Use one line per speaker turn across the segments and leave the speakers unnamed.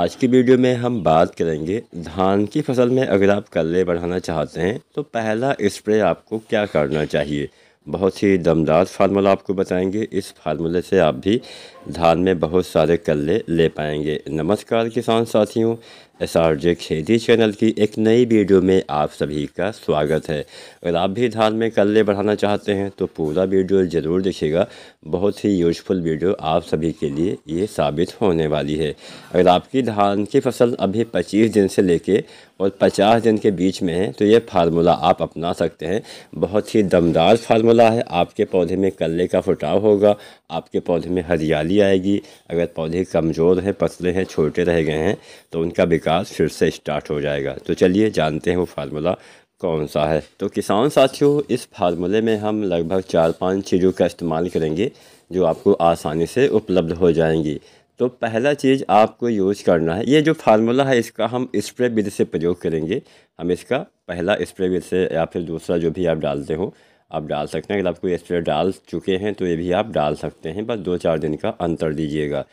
आज की वीडियो में हम बात करेंगे धान की फसल में अगर आप कल्ले बढ़ाना चाहते हैं तो पहला स्प्रे आपको क्या करना चाहिए बहुत ही दमदार फार्मूला आपको बताएंगे इस फार्मूले से आप भी धान में बहुत सारे कल्ले ले पाएंगे नमस्कार किसान साथियों एस आर जे खेती चैनल की एक नई वीडियो में आप सभी का स्वागत है अगर आप भी धान में कल्ले बढ़ाना चाहते हैं तो पूरा वीडियो ज़रूर देखिएगा बहुत ही यूजफुल वीडियो आप सभी के लिए ये साबित होने वाली है अगर आपकी धान की फसल अभी पच्चीस दिन से लेके और पचास दिन के बीच में है तो ये फार्मूला आप अपना सकते हैं बहुत ही दमदार फार्मूला है आपके पौधे में कल्ले का फुटाव होगा आपके पौधे में हरियाली आएगी अगर पौधे कमज़ोर हैं पतले हैं छोटे रह गए हैं तो उनका विकास विकास फिर से स्टार्ट हो जाएगा तो चलिए जानते हैं वो फार्मूला कौन सा है तो किसान साथियों इस फार्मूले में हम लगभग चार पांच चीज़ों का इस्तेमाल करेंगे जो आपको आसानी से उपलब्ध हो जाएंगी तो पहला चीज़ आपको यूज़ करना है ये जो फार्मूला है इसका हम स्प्रे विध से प्रयोग करेंगे हम इसका पहला स्प्रे विध से या फिर दूसरा जो भी आप डालते हो आप डाल सकते हैं अगर आप कोई स्प्रे डाल चुके हैं तो ये भी आप डाल सकते हैं बस दो चार दिन का अंतर दीजिएगा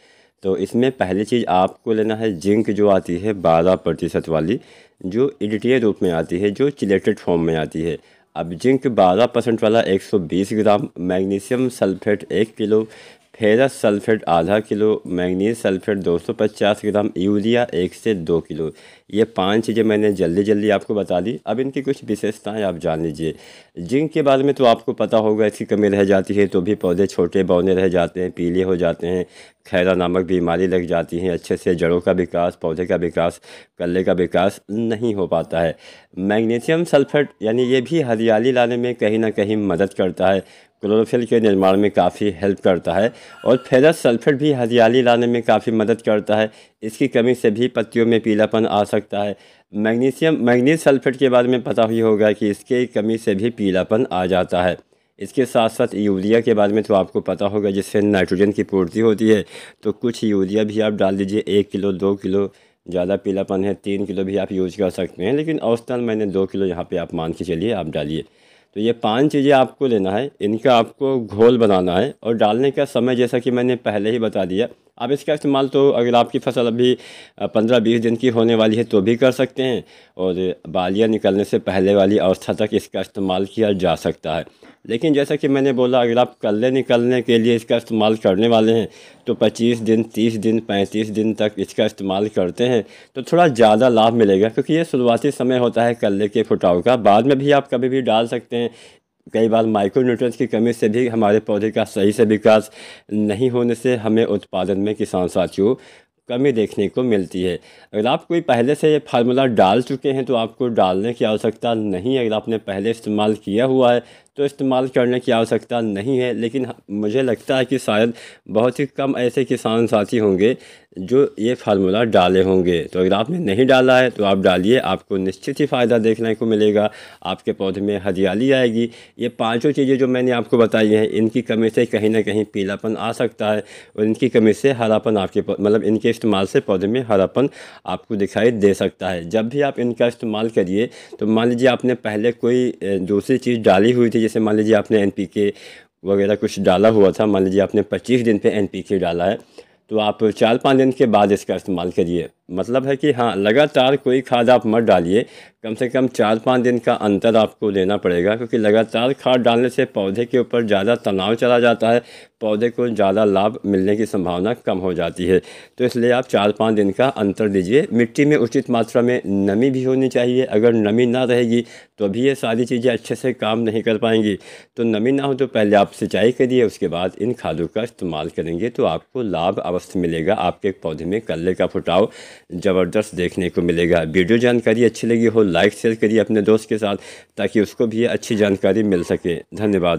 तो इसमें पहली चीज़ आपको लेना है जिंक जो आती है बारह प्रतिशत वाली जो इडिटीय रूप में आती है जो चिलेटेड फॉर्म में आती है अब जिंक बारह परसेंट वाला 120 ग्राम मैग्नीशियम सल्फेट एक किलो फेरस सल्फेट आधा kilo manganese sulphate 250 gram urea एक से दो किलो ये पांच चीज़ें मैंने जल्दी जल्दी आपको बता दी अब इनकी कुछ विशेषताएं आप जान लीजिए जिंक के बारे में तो आपको पता होगा इसकी कमी रह जाती है तो भी पौधे छोटे बौने रह जाते हैं पीले हो जाते हैं खैरा नामक बीमारी लग जाती है अच्छे से जड़ों का विकास पौधे का विकास कल्ले का विकास नहीं हो पाता है मैग्नीशियम सल्फेट यानी ये भी हरियाली लाने में कहीं ना कहीं मदद करता है क्लोरोफिल के निर्माण में काफ़ी हेल्प करता है और फेरस सल्फेट भी हरियाली लाने में काफ़ी मदद करता है इसकी कमी से भी पत्तियों में पीलापन आ सकता है मैग्नीशियम मैग्नीज सल्फेट के बारे में पता ही होगा कि इसके कमी से भी पीलापन आ जाता है इसके साथ साथ यूरिया के बारे में तो आपको पता होगा जिससे नाइट्रोजन की पूर्ति होती है तो कुछ यूरिया भी आप डाल दीजिए एक किलो दो किलो ज़्यादा पीलापन है तीन किलो भी आप यूज कर सकते हैं लेकिन औसतन मैंने दो किलो यहाँ पे आप मान के चलिए आप डालिए तो ये पांच चीज़ें आपको लेना है इनका आपको घोल बनाना है और डालने का समय जैसा कि मैंने पहले ही बता दिया आप इसका इस्तेमाल तो अगर आपकी फसल अभी पंद्रह बीस दिन की होने वाली है तो भी कर सकते हैं और बालियाँ निकलने से पहले वाली अवस्था तक इसका इस्तेमाल किया जा सकता है लेकिन जैसा कि मैंने बोला अगर आप कल निकलने के लिए इसका इस्तेमाल करने वाले हैं तो 25 दिन 30 दिन 35 दिन तक इसका इस्तेमाल करते हैं तो थोड़ा ज़्यादा लाभ मिलेगा क्योंकि ये शुरुआती समय होता है कल के फुटाव का बाद में भी आप कभी भी डाल सकते हैं कई बार माइक्रोन्यूट्रंस की कमी से भी हमारे पौधे का सही से विकास नहीं होने से हमें उत्पादन में किसान साथियों कमी देखने को मिलती है अगर आप कोई पहले से ये फार्मूला डाल चुके हैं तो आपको डालने की आवश्यकता नहीं है अगर आपने पहले इस्तेमाल किया हुआ है तो इस्तेमाल करने की आवश्यकता नहीं है लेकिन मुझे लगता है कि शायद बहुत ही कम ऐसे किसान साथी होंगे जो ये फार्मूला डाले होंगे तो अगर आपने नहीं डाला है तो आप डालिए आपको निश्चित ही फ़ायदा देखने को मिलेगा आपके पौधे में हरियाली आएगी ये पांचों चीज़ें जो मैंने आपको बताई हैं इनकी कमी से कहीं ना कहीं पीलापन आ सकता है और इनकी कमी से हरापन आपके मतलब इनके इस्तेमाल से पौधे में हरापन आपको दिखाई दे सकता है जब भी आप इनका इस्तेमाल करिए तो मान लीजिए आपने पहले कोई दूसरी चीज़ डाली हुई थी जैसे मान लीजिए आपने एन वगैरह कुछ डाला हुआ था मान लीजिए आपने पच्चीस दिन पर एन डाला है तो आप चार पाँच दिन के बाद इसका इस्तेमाल करिए मतलब है कि हाँ लगातार कोई खाद आप मत डालिए कम से कम चार पाँच दिन का अंतर आपको लेना पड़ेगा क्योंकि लगातार खाद डालने से पौधे के ऊपर ज़्यादा तनाव चला जाता है पौधे को ज़्यादा लाभ मिलने की संभावना कम हो जाती है तो इसलिए आप चार पाँच दिन का अंतर दीजिए मिट्टी में उचित मात्रा में नमी भी होनी चाहिए अगर नमी ना रहेगी तो भी ये सारी चीज़ें अच्छे से काम नहीं कर पाएंगी तो नमी ना हो तो पहले आप सिंचाई करिए उसके बाद इन खादों का इस्तेमाल करेंगे तो आपको लाभ अवश्य मिलेगा आपके पौधे में कल्ले का फुटाव ज़बरदस्त देखने को मिलेगा वीडियो जानकारी अच्छी लगी हो लाइक शेयर करिए अपने दोस्त के साथ ताकि उसको भी अच्छी जानकारी मिल सके धन्यवाद